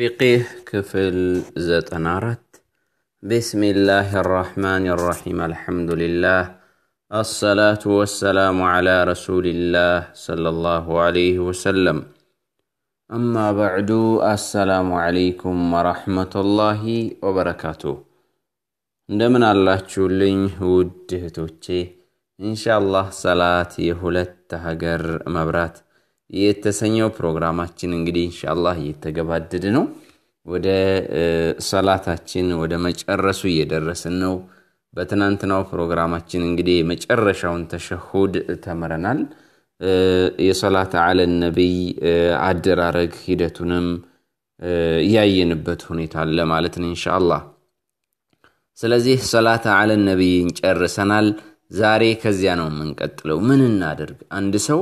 فقه كفل ዘጠና بسم الله الرحمن الرحيم الحمد لله الصلاة والسلام على رسول الله صلى الله عليه وسلم أما بعد السلام عليكم ورحمة الله وبركاته الله እንደምን አላችሁልኝ إن شاء الله صلاة يهولت ሀገር مبرات የተሰኘው ፕሮግራማችን እንግዲህ እንሻላህ እየተገባደደ ነው። ወደ ሰላታችን ወደ መጨረሱ እየደረስን ነው። በትናንትናው ፕሮግራማችን እንግዲህ የመጨረሻውን ተሸሁድ ተምረናል። የሰላት አለ ነቢይ አደራረግ ሂደቱንም እያየንበት ሁኔታ አለ ማለት ነው እንሻላ ስለዚህ ሰላት አለ ነቢይን ጨርሰናል። ዛሬ ከዚያ ነው የምንቀጥለው። ምን እናደርግ አንድ ሰው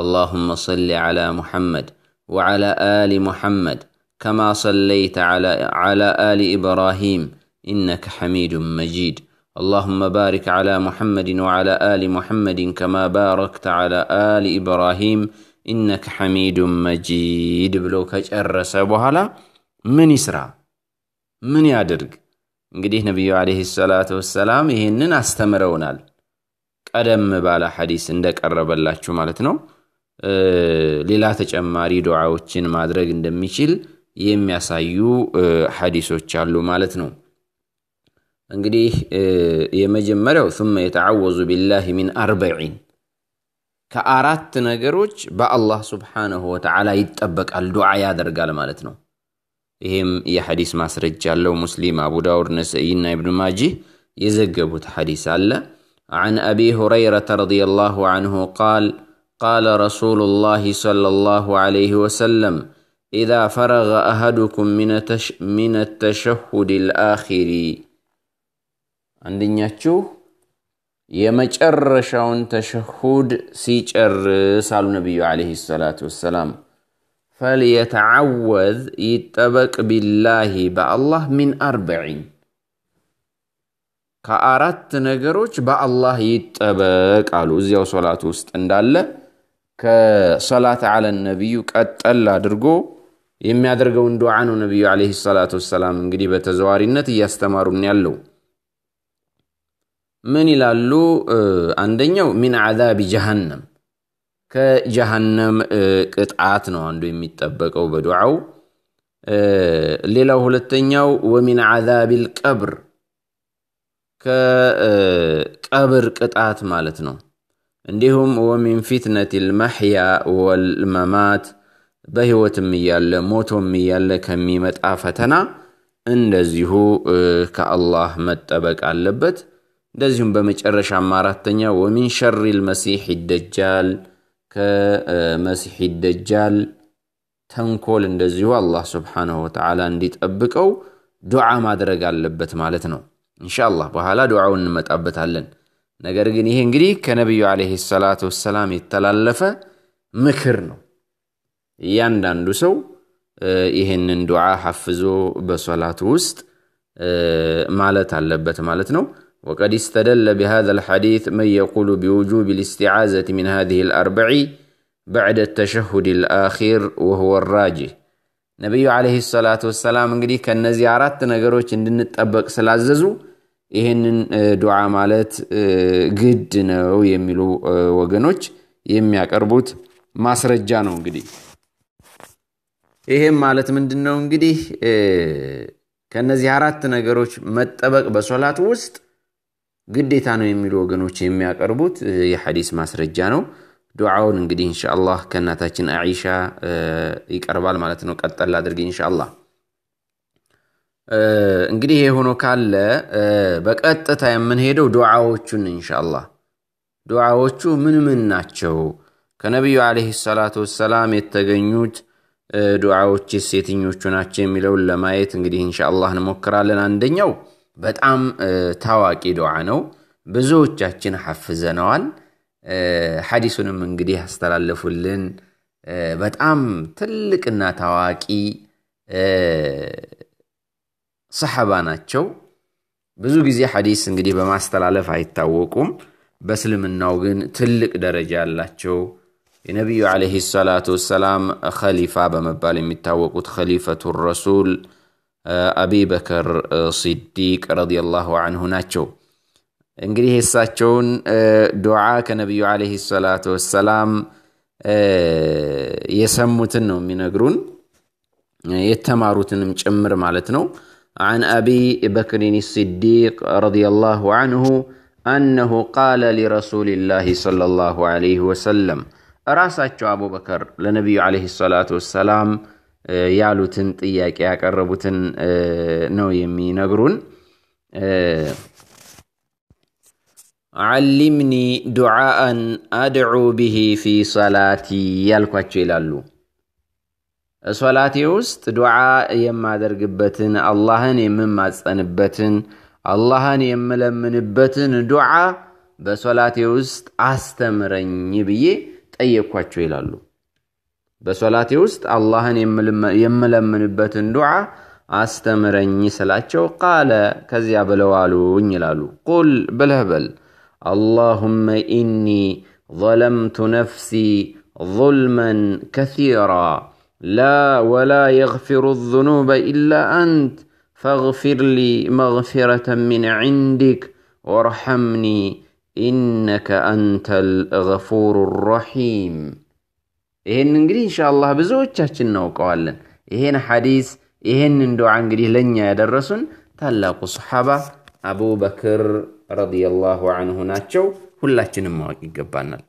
اللهم صل على محمد وعلى آل محمد كما صليت على على آل إبراهيم إنك حميد مجيد اللهم بارك على محمد وعلى آل محمد كما باركت على آل إبراهيم إنك حميد مجيد بلو كجرس بهلا من يسرى من يادرق እንግዲህ ነቢዩ ዓለይሂ ሰላቱ ወሰላም ይህንን አስተምረውናል። ቀደም ባለ ሐዲስ እንደቀረበላችሁ ማለት ነው። ሌላ ተጨማሪ ዱዓዎችን ማድረግ እንደሚችል የሚያሳዩ ሐዲሶች አሉ ማለት ነው። እንግዲህ የመጀመሪያው ثم يتعوذ بالله من أربعين ከአራት ነገሮች በአላህ ስብሓንሁ ወተዓላ ይጠበቃል፣ ዱዓ ያደርጋል ማለት ነው። ይህም የሐዲስ ማስረጃ አለው። ሙስሊም፣ አቡ ዳውድ፣ ነሰኢና ኢብኑ ማጂህ የዘገቡት ሐዲስ አለ። عن أبي هريرة رضي الله عنه قال قال رسول الله صلى الله عليه وسلم إذا فرغ أحدكم من من التشهد الآخر عندنياچو የመጨረሻውን ተሸሁድ ሲጨርስ አሉ ነቢዩ ዓለይሂ ሰላቱ ወሰላም ፈልየተዓወዝ ይጠበቅ ቢላሂ በአላህ ሚን አርበዒን ከአራት ነገሮች በአላህ ይጠበቅ አሉ እዚያው ሶላት ውስጥ እንዳለ ከሰላት አለ ነቢዩ ቀጠል አድርጎ የሚያደርገውን ዱዓ ነው ነቢዩ ለ ሰላት ወሰላም እንግዲህ በተዘዋሪነት እያስተማሩን ያለው። ምን ይላሉ? አንደኛው ሚን ዓዛቢ ጀሃነም ከጀሃነም ቅጣት ነው አንዱ የሚጠበቀው በዱዓው። ሌላው ሁለተኛው ወሚን ዓዛቢል ልቀብር ከቀብር ቅጣት ማለት ነው። እንዲሁም ወሚን ፊትነት ልመሕያ ወልመማት በህይወትም እያለ ሞቶም እያለ ከሚመጣ ፈተና እንደዚሁ ከአላህ መጠበቅ አለበት። እንደዚሁም በመጨረሻም አራተኛ ወሚን ሸሪ ልመሲሕ ይደጃል ከመሲሕ ይደጃል ተንኮል እንደዚሁ አላህ ስብሓንሁ ወተዓላ እንዲጠብቀው ዱዓ ማድረግ አለበት ማለት ነው። እንሻ አላህ በኋላ ዱዓው እንመጣበታለን። ነገር ግን ይህ እንግዲህ ከነቢዩ አለ ሰላት ወሰላም የተላለፈ ምክር ነው እያንዳንዱ ሰው ይህንን ዱዓ ሐፍዞ በሶላቱ ውስጥ ማለት አለበት وقد استدل بهذا الحديث من يقول بوجوب الاستعاذة من هذه الأربع بعد التشهد الأخير وهو الراجي نبي عليه الصلاة والسلام قال كان نزي عرات نقروش اندن تأبق سلاززو ይሄንን ዱዓ ማለት ግድ ነው የሚሉ ወገኖች የሚያቀርቡት ማስረጃ ነው። እንግዲህ ይሄም ማለት ምንድን ነው? እንግዲህ ከነዚህ አራት ነገሮች መጠበቅ በሶላት ውስጥ ግዴታ ነው የሚሉ ወገኖች የሚያቀርቡት የሐዲስ ማስረጃ ነው። ዱዓውን እንግዲህ ኢንሻአላህ ከእናታችን አይሻ ይቀርባል ማለት ነው። ቀጠል እንሻ ኢንሻአላህ እንግዲህ የሆኖ ካለ በቀጥታ የምንሄደው ዱዓዎቹን እንሻላ። ዱዓዎቹ ምን ምን ናቸው? ከነቢዩ ዓለይሂ ሰላት ወሰላም የተገኙት ዱዓዎች የትኞቹ ናቸው የሚለውን ለማየት እንግዲህ እንሻአላህ እንሞክራለን። አንደኛው በጣም ታዋቂ ዱዓ ነው፣ ብዙዎቻችን ሐፍዘነዋል። ሐዲሱንም እንግዲህ ያስተላለፉልን በጣም ትልቅና ታዋቂ ሰሐባ ናቸው። ብዙ ጊዜ ሐዲስ እንግዲህ በማስተላለፍ አይታወቁም። በእስልምናው ግን ትልቅ ደረጃ አላቸው የነቢዩ ለ ሰላት ወሰላም ከሊፋ በመባል የሚታወቁት ከሊፈቱ ረሱል አቢበከር ሲዲቅ ረዲየላሁ አንሁ ናቸው። እንግዲህ የእሳቸውን ዱዓ ከነቢዩ ለ ሰላት ወሰላም የሰሙትን ነው የሚነግሩን የተማሩትንም ጭምር ማለት ነው። عن ابي بكر الصديق رضي الله عنه انه قال لرسول الله صلى الله عليه وسلم راساتشو ابو بكر لنبي عليه الصلاه والسلام يالوتن تياك يا كربوتن نو يمي نقرون علمني دعاء ادعو به في صلاتي يالكوتشي لالو ሶላቴ ውስጥ ዱዓ የማደርግበትን አላህን የምማጸንበትን አላህን የምለምንበትን ዱዓ በሶላቴ ውስጥ አስተምረኝ ብዬ ጠየኳቸው ይላሉ። በሶላቴ ውስጥ አላህን የምለምንበትን ዱዓ አስተምረኝ ስላቸው ቃለ ከዚያ ብለው ይላሉ። ቁል ብለህ በል አላሁመ ኢኒ ظለምቱ ነፍሲ ظልመን ከሲራ لا ولا يغفر الذنوب إلا أنت فاغفر لي مغفرة من عندك وارحمني إنك أنت الغفور الرحيم ይሄን እንግዲህ ኢንሻአላህ ብዙዎቻችን እናውቀዋለን ይሄን ሐዲስ ይሄንን ዱዓ እንግዲህ ለእኛ ያደረሱን ታላቁ ሰሓባ አቡበክር ረዲየላሁ አንሁ ናቸው ሁላችንም ማወቅ ይገባናል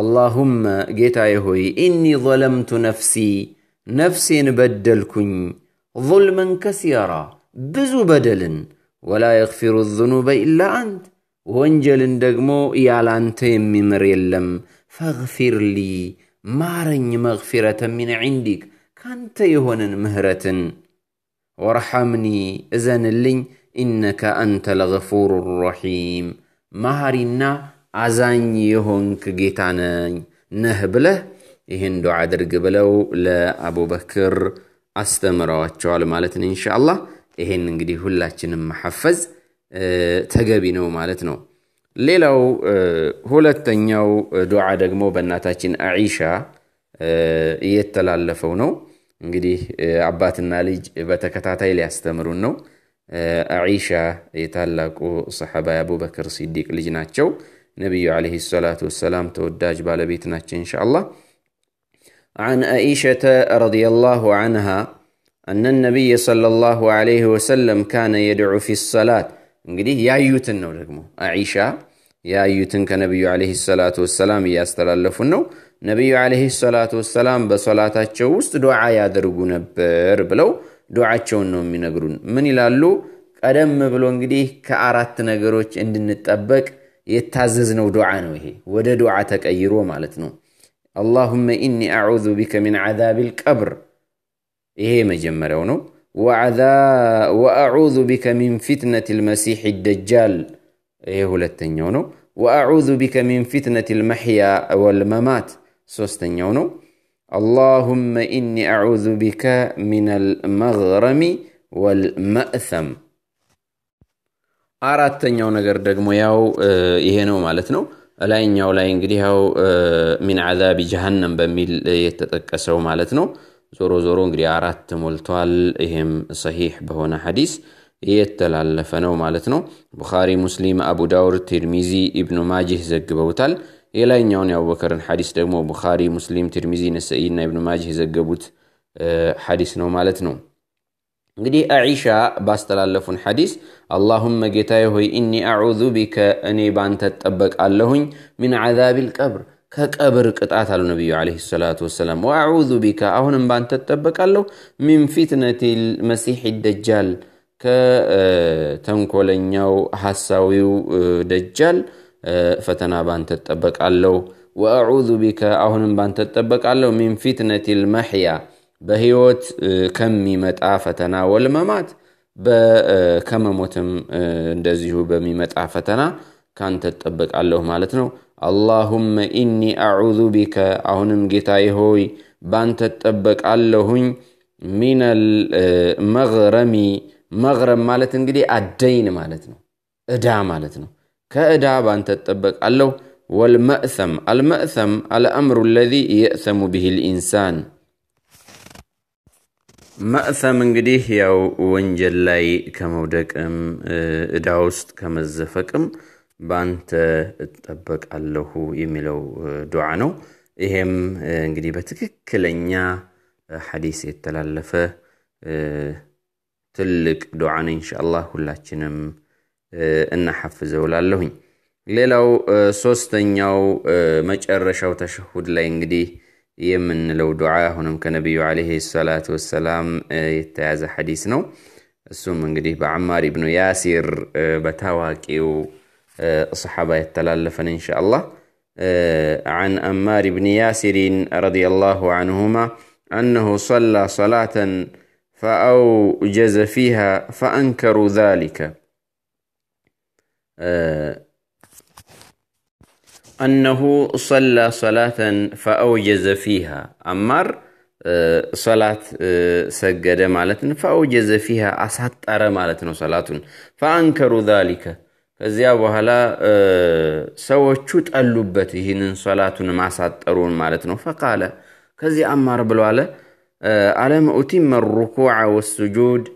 اللهم جيت هوي إني ظلمت نفسي نفسي بدلكن ظلما كثيرا بزو بدل ولا يغفر الذنوب إلا أنت وانجل دقمو يالا أنت يمي مريلم فاغفر لي مارن مغفرة من عندك كانت يهون مهرة ورحمني إذن اللي إنك أنت الغفور الرحيم مهرنا አዛኝ የሆንክ ጌታ ነህ ብለህ ይህን ዱ አድርግ ብለው ለአቡበክር አስተምረዋቸዋል ማለት ነው። እንሻ አላህ ይሄን እንግዲህ ሁላችንም መሐፈዝ ተገቢ ነው ማለት ነው። ሌላው ሁለተኛው ዱዓ ደግሞ በእናታችን አኢሻ እየተላለፈው ነው። እንግዲህ አባትና ልጅ በተከታታይ ሊያስተምሩን ነው። አሻ የታላቁ ሰሐባ አቡበክር ሲዲቅ ልጅ ናቸው። ነቢዩ ዓለይሂ ሰላቱ ወሰላም ተወዳጅ ባለቤት ናቸው እንሻ አላህ عن عائشة رضي الله عنها أن النبي صلى الله عليه وسلم كان يدعو في الصلاة እንግዲህ ያዩትን ነው ደግሞ አኢሻ ያዩትን ከነቢዩ አለህ ሰላቱ ወሰላም እያስተላለፉን ነው ነቢዩ አለህ ሰላቱ ወሰላም በሶላታቸው ውስጥ ዱዓ ያደርጉ ነበር ብለው ዱዓቸውን ነው የሚነግሩን ምን ይላሉ ቀደም ብሎ እንግዲህ ከአራት ነገሮች እንድንጠበቅ يتعززنو دعانوه ود دعاتك أيرو مالتنو اللهم إني أعوذ بك من عذاب القبر إيه مجمرونو وعذا وأعوذ بك من فتنة المسيح الدجال إيه لتنيونو وأعوذ بك من فتنة المحيا والممات سوستنيونو اللهم إني أعوذ بك من المغرم والمأثم አራተኛው ነገር ደግሞ ያው ይሄ ነው ማለት ነው። ላይኛው ላይ እንግዲህ ያው ሚን አዛቢ ጀሃነም በሚል የተጠቀሰው ማለት ነው። ዞሮ ዞሮ እንግዲህ አራት ሞልቷል። ይሄም ሰሒሕ በሆነ ሐዲስ የተላለፈ ነው ማለት ነው። ቡኻሪ፣ ሙስሊም፣ አቡ ዳውድ፣ ቲርሚዚ፣ ኢብኑ ማጅህ ዘግበውታል። የላይኛውን የአቡበከርን ሐዲስ ደግሞ ቡኻሪ፣ ሙስሊም፣ ቲርሚዚ፣ ነሰኢና ኢብኑ ማጅህ የዘገቡት ሐዲስ ነው ማለት ነው። እንግዲህ አኢሻ ባስተላለፉን ሐዲስ አላሁመ ጌታዬ ሆይ እኒ አዑዙ ቢከ እኔ ባንተ እጠበቃለሁኝ ሚን ዓዛቢል ቀብር ከቀብር ቅጣት አሉ ነቢዩ ዓለይሂ ሰላቱ ወሰላም። ወአዑዙ ቢካ አሁንም ባንተ እጠበቃለሁ ሚን ፊትነቲል መሲሕ ደጃል ከተንኮለኛው ሐሳዊው ደጃል ፈተና ባንተ እጠበቃለሁ። ወአዑዙ ቢካ አሁንም ባንተ እጠበቃለሁ ሚን ፊትነቲል መሕያ بهيوت كم ميمت عفتنا والممات ب كم موتم دزيه بميمت عفتنا كانت تطبق الله مالتنا اللهم إني أعوذ بك أهونم قتاي هوي بانت تطبق الله من المغرمي مغرم مالتن قدي الدين مالتنا إدعى مالتنا كإدعى بانت تطبق الله والمأثم المأثم الأمر الذي يأثم به الإنسان መእሰም እንግዲህ ያው ወንጀል ላይ ከመውደቅም እዳ ውስጥ ከመዘፈቅም በአንተ እጠበቃለሁ የሚለው ዱዓ ነው። ይሄም እንግዲህ በትክክለኛ ሐዲስ የተላለፈ ትልቅ ዱዓ ነው። ኢንሻአላህ ሁላችንም እናሐፍዘው ላለሁኝ። ሌላው ሶስተኛው መጨረሻው ተሸሁድ ላይ እንግዲህ يمن لو دعاء هنم كنبي عليه الصلاة والسلام يتعز حديث نو السوم من قديه بعمار ابن ياسر بتواكي وصحابة يتلالفن إن شاء الله عن أمار بن ياسر رضي الله عنهما أنه صلى صلاة فأوجز فيها فأنكروا ذلك أنه صلى صلاة فأوجز فيها أمر آه، صلاة آه، سجد مالتن فأوجز فيها أسات أرى مالتن صلاة فأنكروا ذلك كزيا وهلا آه، سوى شوت اللبته هين صلاة ما سات أرون مالتن فقال كزي أمر بلو ألم أتم الركوع والسجود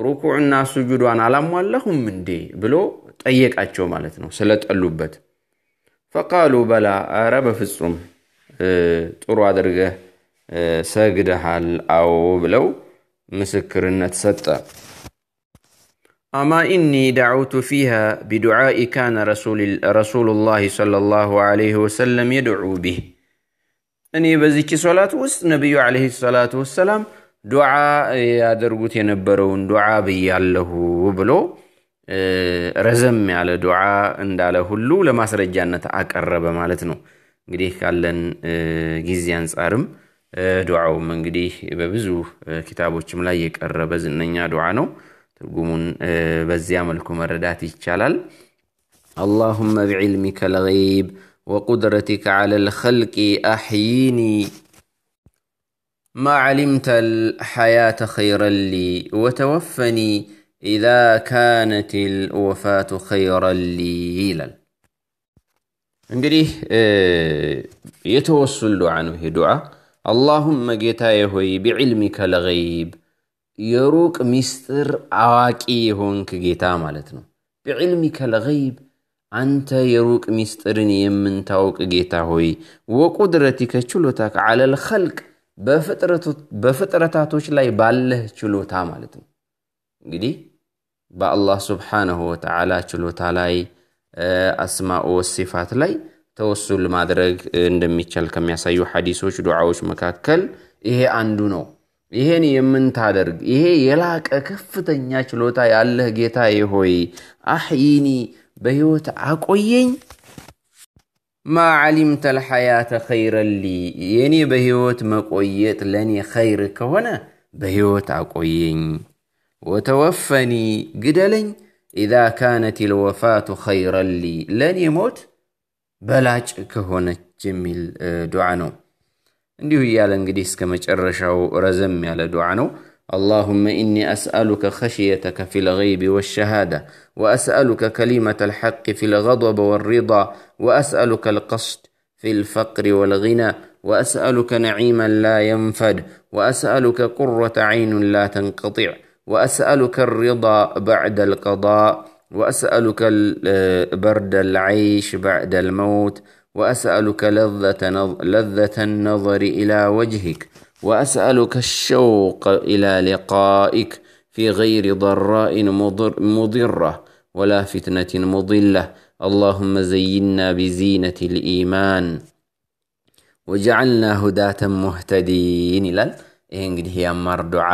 ركوعنا سجود وأنا ألم ولهم من دي بلو أيك أتشو مالتن صلاة اللبته فقالوا ፈቃሉ በላ አረ تروا درجة አድርገህ ሰግደሃል፣ አዎ ብለው مسكر ሰጠ። أما إني دعوت فيها بدعاء كان رسول رسول الله صلى الله عليه وسلم يدعو به أني بزيك صلاة وسط نبي عليه الصلاة والسلام دعاء يا درجة ينبرون دعاء بي الله بلو ረዘም ያለ ዱዓ እንዳለ ሁሉ ለማስረጃነት አቀረበ ማለት ነው። እንግዲህ ካለን ጊዜ አንጻርም ዱዓውም እንግዲህ በብዙ ኪታቦችም ላይ የቀረበ ዝነኛ ዱዓ ነው። ትርጉሙን በዚያ መልኩ መረዳት ይቻላል። አላሁመ ቢዕልሚከ ልገይብ وقدرتك على الخلق أحييني ما علمت الحياة خيرا لي وتوفني إذا كانت الوفاة خيرا لي እንግዲህ የተወሱል ዱዓ ነው ይሄ ዱዓ። አላሁመ ጌታዬ ሆይ ቢዕልሚከ ለገይብ የሩቅ ሚስጥር አዋቂ የሆንክ ጌታ ማለት ነው። ቢዕልሚከ ለገይብ አንተ የሩቅ ሚስጥርን የምንታውቅ ጌታ ሆይ ወቁድረቲከ ችሎታከ አለል ኸልቅ በፍጥረታቶች ላይ ባለህ ችሎታ ማለት ነው እንግዲህ በአላህ ስብሓንሁ ወተዓላ ችሎታ ላይ አስማኦ ሲፋት ላይ ተወሱል ማድረግ እንደሚቻል ከሚያሳዩ ሐዲሶች፣ ዱዓዎች መካከል ይሄ አንዱ ነው። ይሄን የምንታደርግ ይሄ የላቀ ከፍተኛ ችሎታ ያለህ ጌታዬ ሆይ አሕይኒ በሕይወት አቆየኝ ማ ዓሊምተ ልሐያተ ኸይረን የኔ በሕይወት መቆየጥ ለእኔ ኸይር ከሆነ በሕይወት አቆየኝ። وتوفني ግደለኝ إذا كانت الوفاة خيرا لي لن يموت بلاج كهونة جميل آه، دعانو ነው። እንዲሁ እያለ كما እስከ رزم على دعانو اللهم إني أسألك خشيتك في الغيب والشهادة وأسألك كلمة الحق في الغضب والرضا وأسألك القصد في الفقر والغنى وأسألك نعيما لا ينفد وأسألك قرة عين لا تنقطع وأسألك الرضا بعد القضاء وأسألك آه، برد العيش بعد الموت وأسألك لذة, نظ... لذة النظر إلى وجهك وأسألك الشوق إلى لقائك في غير ضراء مضر... مضرة ولا فتنة مضلة اللهم زينا بزينة الإيمان وجعلنا هداة مهتدين ይሄ እንግዲህ የአማር ዱዓ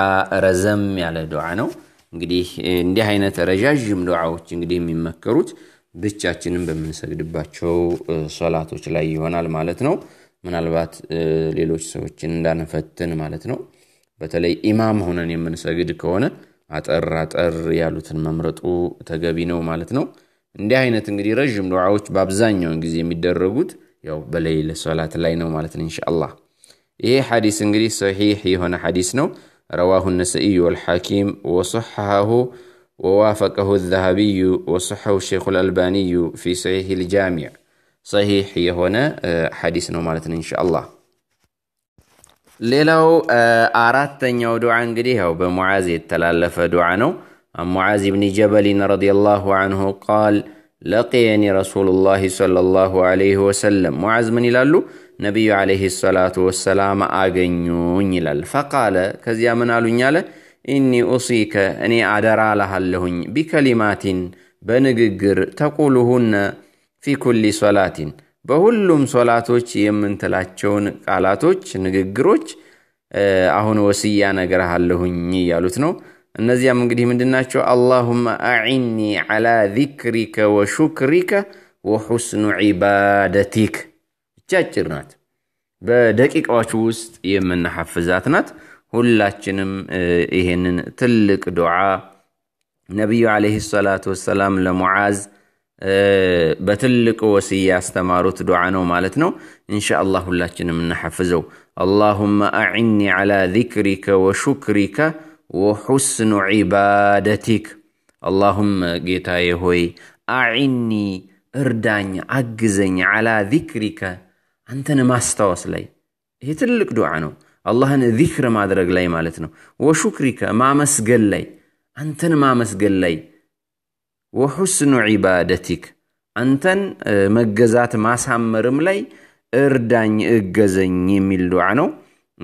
ረዘም ያለ ዱዓ ነው። እንግዲህ እንዲህ አይነት ረዣዥም ዱዓዎች እንግዲህ የሚመከሩት ብቻችንን በምንሰግድባቸው ሶላቶች ላይ ይሆናል ማለት ነው። ምናልባት ሌሎች ሰዎችን እንዳነፈትን ማለት ነው። በተለይ ኢማም ሆነን የምንሰግድ ከሆነ አጠር አጠር ያሉትን መምረጡ ተገቢ ነው ማለት ነው። እንዲህ አይነት እንግዲህ ረዥም ዱዓዎች በአብዛኛውን ጊዜ የሚደረጉት ያው በሌይለ ሶላት ላይ ነው ማለት ነው ኢንሻአላህ። إيه حديث እንግዲህ صحيح هنا ሐዲስ ነው። رواه النسائي والحاكم وصححه ووافقه الذهبي وصحه الشيخ الألباني في صحيح الجامع صحيح هنا ሐዲስ ነው ማለት ነው ኢንሻአላህ። ሌላው አራተኛው ዱዓ እንግዲህ ያው በሙዓዝ የተላለፈ ዱዓ ነው። عن معاذ بن جبل رضي الله عنه قال لقيني رسول الله صلى الله عليه وسلم معاذ من يلالو ነቢዩ ዓለይሂ ሰላቱ ወሰላም አገኙኝ ይላል። ፈቃለ ከዚያ ምን አሉኝ አለ ኢኒ ኡሲከ እኔ አደራ ላሃለሁኝ ቢከሊማቲን በንግግር ተቁሉሁነ ፊ ኩሊ ሶላቲን በሁሉም ሶላቶች የምንትላቸውን ቃላቶች፣ ንግግሮች አሁን ወስያ አለሁኝ እያሉት ነው። እነዚያም እንግዲህ ምንድናቸው? አላሁመ አዒኒ ዓላ ዚክሪከ ወሹክሪከ ወሑስኑ ዒባደቲክ ጃጭር ናት። በደቂቃዎች ውስጥ የምናሐፍዛት ናት። ሁላችንም ይሄንን ትልቅ ዱዓ ነቢዩ ዓለይሂ ሰላቱ ወሰላም ለሙዓዝ በትልቅ ወስያ ያስተማሩት ዱዓ ነው ማለት ነው። ኢንሻአላህ ሁላችንም እናሐፍዘው። አላሁመ አዕኒ ዓላ ዚክሪከ ወሹክሪከ ወሑስኑ ዒባደቲክ። አላሁመ ጌታዬ ሆይ አዕኒ እርዳኝ፣ አግዘኝ ዓላ ዚክሪከ አንተን ማስታወስ ላይ ይሄ ትልቅ ዱዓ ነው። አላህን ዚክር ማድረግ ላይ ማለት ነው። ወሹክሪከ ማመስገን ላይ አንተን ማመስገን ላይ ወሑስኑ ዒባደቲክ አንተን መገዛት ማሳመርም ላይ እርዳኝ እገዘኝ የሚል ዱዓ ነው።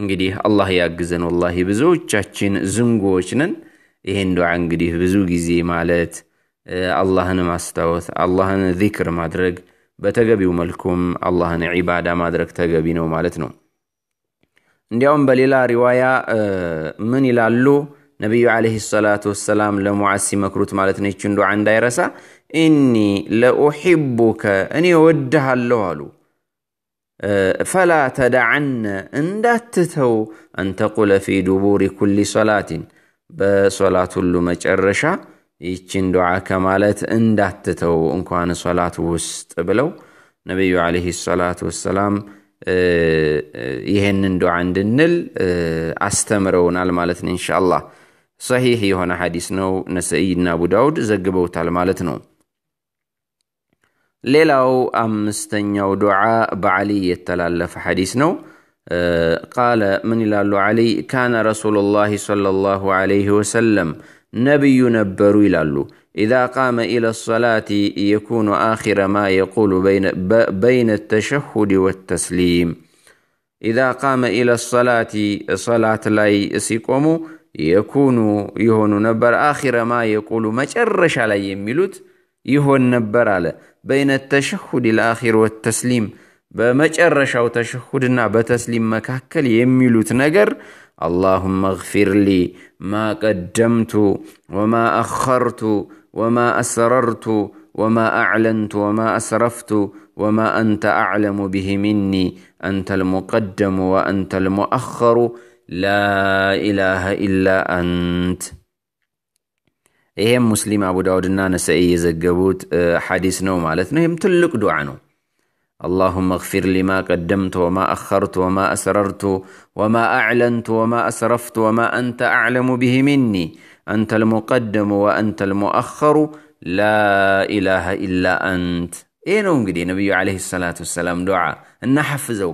እንግዲህ አላህ ያግዘን። ወላ ብዙዎቻችን ዝንጎዎች ነን። ይሄን ዱዓ እንግዲህ ብዙ ጊዜ ማለት አላህን ማስታወት አላህን ዚክር ማድረግ በተገቢው መልኩም አላህን ዒባዳ ማድረግ ተገቢ ነው ማለት ነው እንዲያውም በሌላ ሪዋያ ምን ይላሉ ነቢዩ ዓለይሂ ሰላቱ ወሰላም ለሙዓዝ ሲመክሩት ማለት ነው ይችን ዱዓ እንዳይረሳ ኢኒ ለኡሒቡከ እኔ ወድሃለሁ አሉ ፈላ ተዳዓነ እንዳትተው አንተቁለ ፊ ዱቡሪ ኩሊ ሶላቲን በሶላት ሁሉ መጨረሻ ይችን ዱዓ ከማለት እንዳትተው እንኳን ሶላት ውስጥ ብለው ነቢዩ ለ ሰላት ወሰላም ይህንን ዱዓ እንድንል አስተምረውናል ማለት ነው። ኢንሻአላህ ሰሒሕ የሆነ ሐዲስ ነው። ነሰኢ እና አቡ ዳውድ ዘግበውታል ማለት ነው። ሌላው አምስተኛው ዱዓ በዓሊ የተላለፈ ሐዲስ ነው። ቃለ ምን ይላሉ ዓሊ ካነ ረሱሉላሂ ሰለላሁ ለይህ ወሰለም نبي نبرو إلالو إذا قام إلى الصلاة يكون آخر ما يقول بين, بين التشهد والتسليم إذا قام إلى الصلاة صلاة لا يسيقوم يكون يهون نبر آخر ما يقول ما جرش على يميلوت يهون نبر على بين التشهد الآخر والتسليم بما جرش أو تشهدنا بتسليم مكاكل يميلوت نجر اللهم اغفر لي ما قدمت وما أخرت وما أسررت وما أعلنت وما أسرفت وما أنت أعلم به مني أنت المقدم وأنت المؤخر لا إله إلا أنت ይሄም ሙስሊም አቡ ዳውድና ነሰኢ የዘገቡት ሐዲስ ነው ማለት ነው። ይህም ትልቅ ዱዓ ነው። اللهم اغفر لي ما قدمت وما اخرت وما اسررت وما اعلنت وما اسرفت وما انت اعلم به مني انت المقدم وانت المؤخر لا اله الا انت نوم قدي نبي عليه الصلاه والسلام دعاء ان حفزه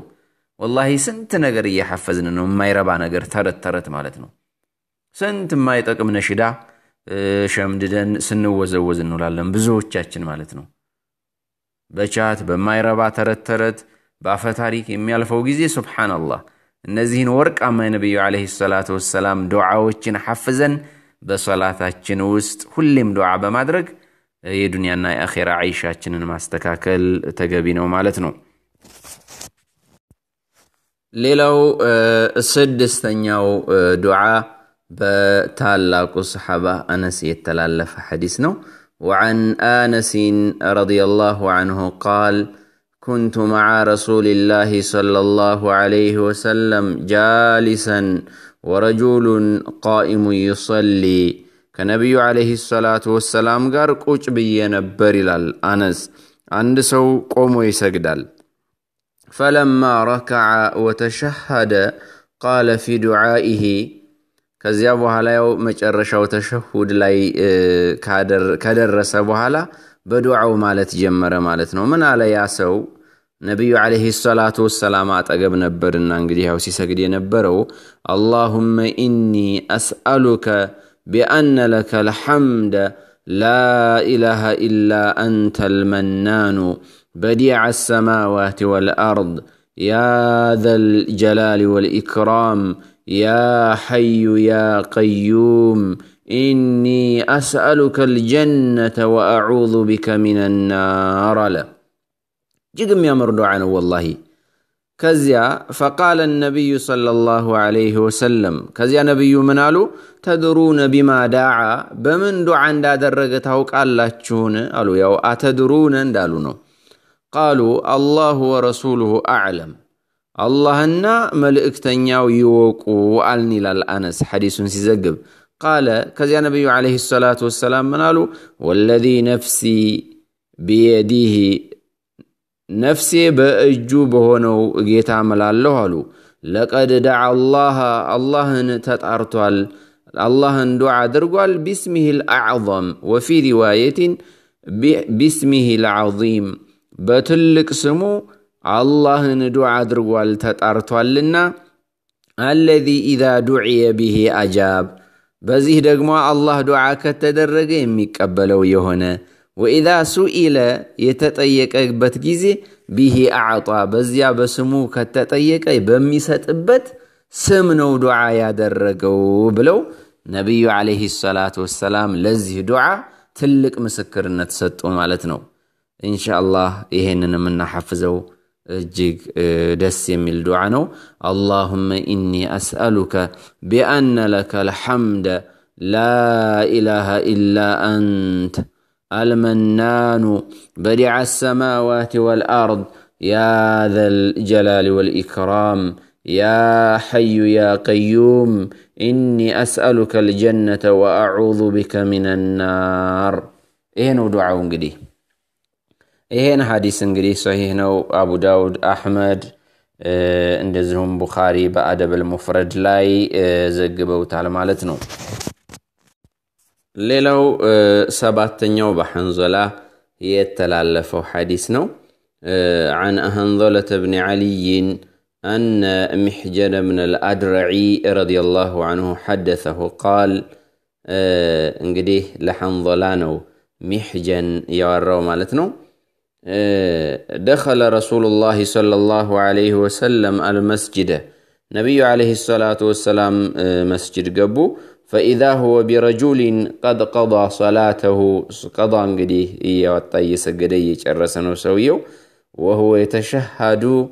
والله سنت نغر يحفزنا انه ما يربى نقر ترت ترت مالتنا سنت ما يطقم نشدا شمددن سنوزوز انه لالن بزوچاچن مالتنا በቻት በማይረባ ተረት ተረት በአፈ ታሪክ የሚያልፈው ጊዜ ሱብሓነላህ። እነዚህን ወርቃማ የነቢዩ ዓለይሂ ሰላት ወሰላም ዱዓዎችን ሐፍዘን በሰላታችን ውስጥ ሁሌም ዱዓ በማድረግ የዱንያና የአኼራ አይሻችንን ማስተካከል ተገቢ ነው ማለት ነው። ሌላው ስድስተኛው ዱዓ በታላቁ ሰሓባ አነስ የተላለፈ ሐዲስ ነው። وعن انس رضي الله عنه قال كنت مع رسول الله صلى الله عليه وسلم جالسا ورجل قائم يصلي كنبي عليه الصلاة والسلام قال قوش بي نبر الأنس عند سو قوم يسجدل فلما ركع وتشهد قال في دعائه ከዚያ በኋላ ያው መጨረሻው ተሸሁድ ላይ ከደረሰ በኋላ በዱዓው ማለት ጀመረ ማለት ነው። ምን አለ ያ ሰው? ነቢዩ ዓለይሂ ሰላቱ ወሰላም አጠገብ ነበርና እንግዲህ ያው ሲሰግድ የነበረው አላሁመ ኢኒ አስአሉከ ቢአነ ለከ ልሐምደ ላኢላሃ ኢላ አንተ ልመናኑ በዲዐ ሰማዋት ወልአርድ ያ ዘልጀላሊ ወልኢክራም يا حي يا قيوم إني أسألك الجنة وأعوذ بك من النار لا جدم يا دعانا والله كزيا فقال النبي صلى الله عليه وسلم كزيا نبي منالو تدرون بما داعى بمن دعا دا درجته هوك لا تشون قالوا يا أتدرون دالونو قالوا الله ورسوله أعلم አላህና መልእክተኛው ይወቁ አልን ይላል አነስ ሐዲሱን ሲዘግብ ቃለ ከዚያ ነቢዩ ዓለይሂ ሰላቱ ወሰላም ምን አሉ? ወለዚ ነፍሲ ቢየዲህ ነፍሴ በእጁ በሆነው ጌታ እምላለሁ አሉ። ለቀድ ደዓ አላህ አላህን ተጣርቷል፣ አላህን ዱዓ አድርጓል። ቢስሚህ ልአዕظም ወፊ ሪዋየትን ቢስሚህ ልዓظም በትልቅ ስሙ አላህን ዱዓ አድርጓል ተጣርቷልና አለዚ ኢዛ ዱዕየ ብሄ አጃብ በዚህ ደግሞ አላህ ዱዓ ከተደረገ የሚቀበለው የሆነ ወኢዛ ሱኢለ የተጠየቀበት ጊዜ ቢሄ አዕጧ በዚያ በስሙ ከተጠየቀ በሚሰጥበት ስም ነው ዱዓ ያደረገው ብለው ነቢዩ ዓለይሂ ሰላቱ ወሰላም ለዚህ ዱዓ ትልቅ ምስክርነት ሰጡ ማለት ነው። ኢንሻ አላህ ይሄንን የምናሐፍዘው እጅግ ደስ የሚል ዱዓ ነው። አላሁመ ኢኒ አስአሉከ ቢአነ ለከ ልሐምደ ላ ኢላሃ ኢላ አንት አልመናኑ በዲዓ ሰማዋት ወልአርድ ያ ዘልጀላል ወልኢክራም يا حي يا قيوم إني أسألك الجنة وأعوذ بك من النار إيه نو دعاء قديه ይሄን ሀዲስ እንግዲህ ሶሒህ ነው አቡ ዳውድ፣ አሕመድ እንደዚሁም ቡኻሪ በአደበል ሙፍረድ ላይ ዘግበውታል ማለት ነው። ሌላው ሰባተኛው በሐንዘላ የተላለፈው ሐዲስ ነው። አን حنظلة ብኒ ዓልይን አነ محجن بن ልአድረዒ ረዲ ላሁ عنه حدثه ቃል እንግዲህ ለሐንዘላ ነው ሚሕጀን ያወራው ማለት ነው። آه، دخل رسول الله صلى الله عليه وسلم المسجد نبي عليه الصلاة والسلام آه، مسجد قبو فإذا هو برجل قد قضى صلاته قضى قديه إيا والطيس قديه يجرسن سويو وهو يتشهد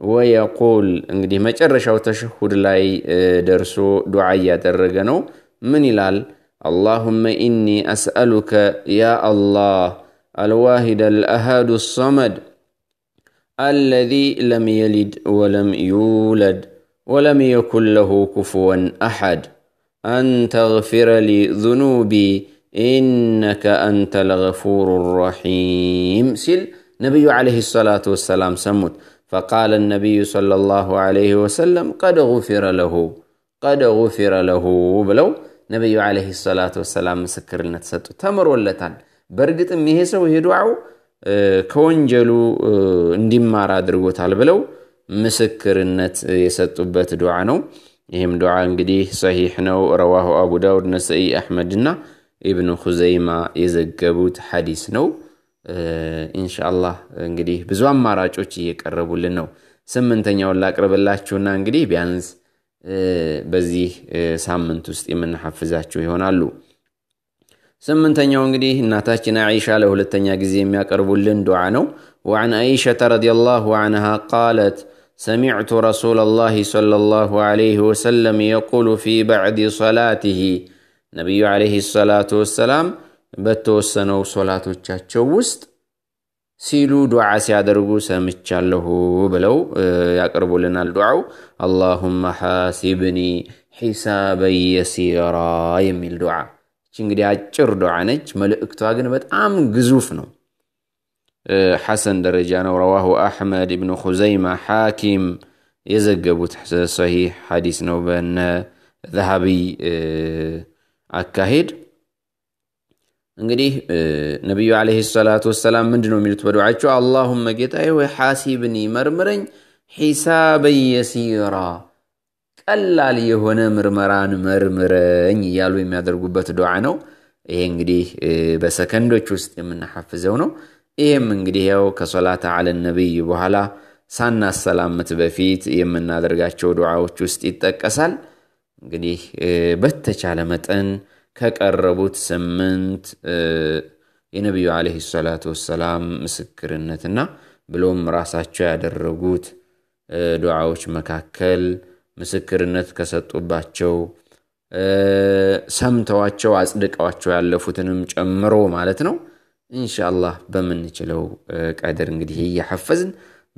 ويقول انقدي ما او تشهد لاي درسو دعية درقنو من الال اللهم إني أسألك يا الله الواحد الأحد الصمد الذي لم يلد ولم يولد ولم يكن له كفوا أحد أن تغفر لي ذنوبي إنك أنت الغفور الرحيم سل نبي عليه الصلاة والسلام سمت فقال النبي صلى الله عليه وسلم قد غفر له قد غفر له بلو نبي عليه الصلاة والسلام مسكر لنا تمر ولتان በእርግጥም ይሄ ሰው ይሄ ከወንጀሉ እንዲማር አድርጎታል ብለው ምስክርነት የሰጡበት ዱዓ ነው። ይህም ዱዓ እንግዲህ ሰሒሕ ነው። ረዋሁ አቡ ዳውድ፣ ነሰኢ፣ ና ኢብኑ ሁዘይማ የዘገቡት ሐዲስ ነው። ኢንሻአላህ እንግዲህ ብዙ አማራጮች እየቀረቡልን ነው። ስምንተኛውን ላቅርብላችሁና እንግዲህ ቢያንስ በዚህ ሳምንት ውስጥ የምንሐፍዛችሁ ይሆናሉ። سمنتني أنجلي ناتاشنا عيشة له لتنيا قزيم يقربوا اللندو عنه وعن عائشة رضي الله عنها قالت سمعت رسول الله صلى الله عليه وسلم يقول في بعد صلاته نبي عليه الصلاة والسلام سنو صلاة تشوست سيلو دعاء سيادرغو سمتشا له بلو يقربوا لنا الدعاء اللهم حاسبني حسابا يسيرا يميل دعاء እንግዲህ አጭር ዱዓ ነች። መልእክቷ ግን በጣም ግዙፍ ነው። ሐሰን ደረጃ ነው። ረዋሁ አሕመድ እብኑ ኹዘይማ ሓኪም የዘገቡት ሰሒሕ ሓዲስ ነው። በነ ዘሃቢ አካሄድ እንግዲህ ነቢዩ ዓለይሂ ሰላቱ ወሰላም ምንድን ነው የሚሉት በዱዓቸው አላሁመ ጌታዬ ወይ ሓሲብኒ መርምረኝ ሒሳበን የሲራ ቀላል የሆነ ምርመራን መርምረኝ እያሉ የሚያደርጉበት ዱዓ ነው። ይሄ እንግዲህ በሰከንዶች ውስጥ የምናሐፍዘው ነው። ይህም እንግዲህ ያው ከሶላተ አለ ነቢይ በኋላ ሳናሰላምት በፊት የምናደርጋቸው ዱዓዎች ውስጥ ይጠቀሳል። እንግዲህ በተቻለ መጠን ከቀረቡት ስምንት የነቢዩ ዓለይሂ ሰላቱ ወሰላም ምስክርነትና ብሎም ራሳቸው ያደረጉት ዱዓዎች መካከል ምስክርነት ከሰጡባቸው ሰምተዋቸው አጽድቀዋቸው ያለፉትንም ጨምሮ ማለት ነው። እንሻላህ በምንችለው ቀድር እንግዲህ እየሐፈዝን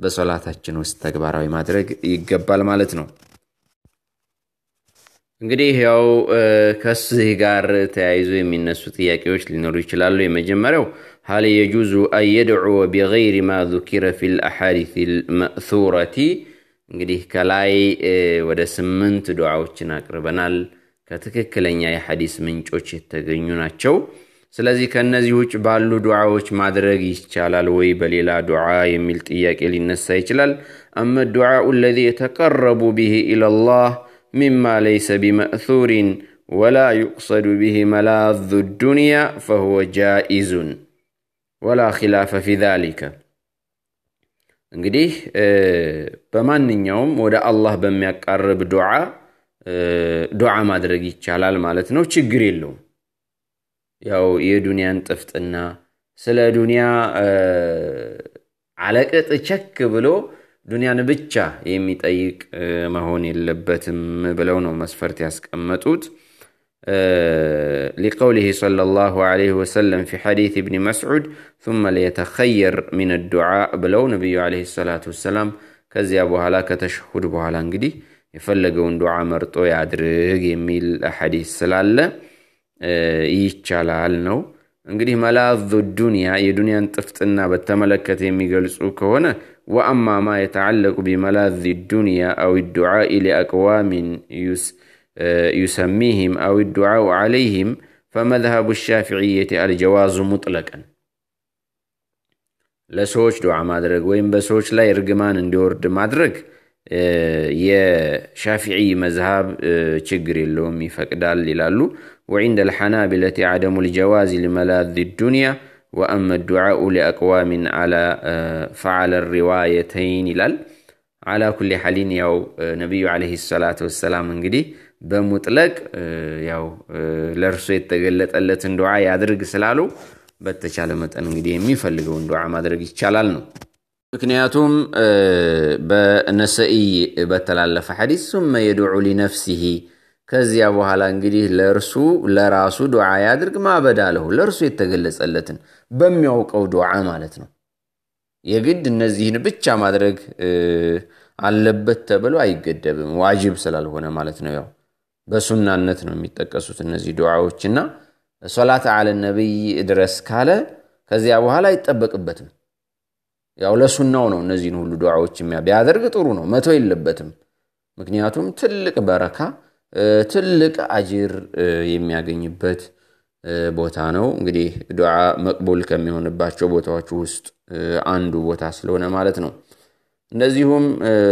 በሶላታችን ውስጥ ተግባራዊ ማድረግ ይገባል ማለት ነው። እንግዲህ ያው ከዚህ ጋር ተያይዞ የሚነሱ ጥያቄዎች ሊኖሩ ይችላሉ። የመጀመሪያው ሀል የጁዙ አን የድዑ ማ ዙኪረ ፊ ልአሓዲ ልመእሱረቲ እንግዲህ ከላይ ወደ ስምንት ዱዓዎችን አቅርበናል። ከትክክለኛ የሐዲስ ምንጮች የተገኙ ናቸው። ስለዚህ ከእነዚህ ውጭ ባሉ ዱዓዎች ማድረግ ይቻላል ወይ በሌላ ዱዓ የሚል ጥያቄ ሊነሳ ይችላል። አመ ዱዓኡ አለዚ የተቀረቡ ብሂ ኢለላህ ሚማ ለይሰ ቢመእሱሪን ወላ ዩቅሰዱ ብሂ መላዙ ዱንያ ፈሁወ ጃኢዙን ወላ ኪላፈ ፊ ዛሊከ እንግዲህ በማንኛውም ወደ አላህ በሚያቃርብ ዱዓ ዱዓ ማድረግ ይቻላል ማለት ነው። ችግር የለውም። ያው የዱንያን ጥፍጥና ስለ ዱንያ አለቅጥ ቸክ ብሎ ዱንያን ብቻ የሚጠይቅ መሆን የለበትም ብለው ነው መስፈርት ያስቀመጡት። لقوله صلى الله عليه وسلم في حديث ابن مسعود ثم ليتخير من الدعاء ብለው ነቢዩ ዓለይሂ ሰላቱ ወሰላም ከዚያ በኋላ ከተሸሁድ በኋላ እንግዲህ የፈለገውን ዱዓ መርጦ ያድርግ የሚል ሐዲስ ስላለ ይቻላል ነው። እንግዲህ መላዙ ዱንያ የዱንያን ጥፍጥና በተመለከተ የሚገልጹ ከሆነ ወአማ ማ የተዓለቁ ቢመላዚ ዱንያ አው ዱዓ ሊአቅዋሚን ዩስ يسميهم أو الدعاء عليهم فمذهب الشافعية الجواز مطلقا ለሰዎች ዱዓ ማድረግ ወይም لا يرجمان እርግማን እንዲወርድ آه، يا شافعي مذهب شجر آه، اللومي فقدال للالو وعند الحنابلة عدم الجواز لملاذ الدنيا وأما الدعاء لأقوام على آه، فعل الروايتين لال على كل حال يا نبي عليه الصلاة والسلام انقدي በሙጥለቅ ያው ለእርሱ የተገለጠለትን ዱዓ ያድርግ ስላሉ በተቻለ መጠን እንግዲህ የሚፈልገውን ዱዓ ማድረግ ይቻላል ነው። ምክንያቱም በነሰኢ በተላለፈ ሐዲስ ሱመ የድዑ ሊነፍሲሂ ከዚያ በኋላ እንግዲህ ለእርሱ ለራሱ ዱዓ ያድርግ ማበዳ ለሁ ለእርሱ የተገለጸለትን በሚያውቀው ዱዓ ማለት ነው። የግድ እነዚህን ብቻ ማድረግ አለበት ተብሎ አይገደብም፣ ዋጅብ ስላልሆነ ማለት ነው ያው በሱናነት ነው የሚጠቀሱት እነዚህ እና ሶላት አለ ነቢይ ድረስ ካለ ከዚያ በኋላ አይጠበቅበትም። ያው ለሱናው ነው እነዚህን ሁሉ ዱዓዎች ቢያደርግ ጥሩ ነው፣ መቶ የለበትም። ምክንያቱም ትልቅ በረካ ትልቅ አጅር የሚያገኝበት ቦታ ነው። እንግዲህ ዱዓ መቅቡል ከሚሆንባቸው ቦታዎች ውስጥ አንዱ ቦታ ስለሆነ ማለት ነው። እነዚሁም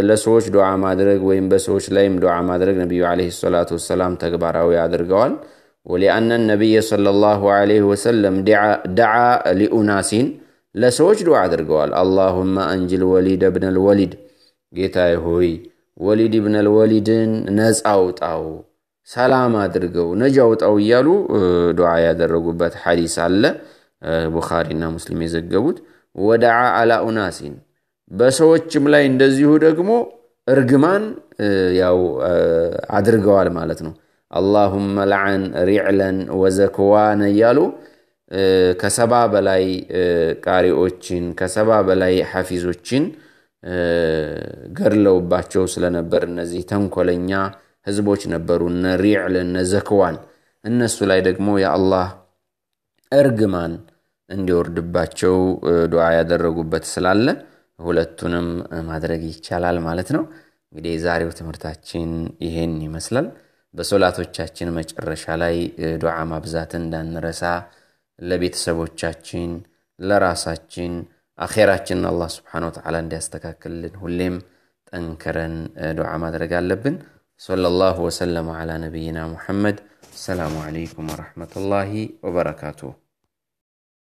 ለሰዎች ዱዓ ማድረግ ወይም በሰዎች ላይም ዱዓ ማድረግ ነቢዩ ለ ሰላት ወሰላም ተግባራዊ አድርገዋል። ወሊአነ ነቢይ ሰለላሁ ለ ወሰለም ደዓ ሊኡናሲን ለሰዎች ዱዓ አድርገዋል። አላሁማ አንጅል ወሊድ እብነል ወሊድ፣ ጌታ ሆይ ወሊድ እብነል ወሊድን ነፃ አውጣው፣ ሰላም አድርገው፣ ነጃ አውጣው እያሉ ዱዓ ያደረጉበት ሐዲስ አለ። ቡኻሪና ሙስሊም የዘገቡት ወደዓ አላ ኡናሲን በሰዎችም ላይ እንደዚሁ ደግሞ እርግማን ያው አድርገዋል ማለት ነው። አላሁመ ለዐን ሪዕለን ወዘክዋን እያሉ ከሰባ በላይ ቃሪዎችን ከሰባ በላይ ሐፊዞችን ገድለውባቸው ስለነበር እነዚህ ተንኮለኛ ህዝቦች ነበሩ። እነ ሪዕል እነ ዘክዋን እነሱ ላይ ደግሞ የአላህ እርግማን እንዲወርድባቸው ዱዓ ያደረጉበት ስላለ ሁለቱንም ማድረግ ይቻላል ማለት ነው። እንግዲህ የዛሬው ትምህርታችን ይሄን ይመስላል። በሶላቶቻችን መጨረሻ ላይ ዱዓ ማብዛትን እንዳንረሳ፣ ለቤተሰቦቻችን፣ ለራሳችን አኼራችንን አላህ ስብሓነሁ ወተዓላ እንዲያስተካክልልን ሁሌም ጠንክረን ዱዓ ማድረግ አለብን። ሰለላሁ ወሰለመ ዓላ ነቢይና ሙሐመድ። ሰላሙ ዓለይኩም ወረሕመቱላሂ ወበረካቱሁ።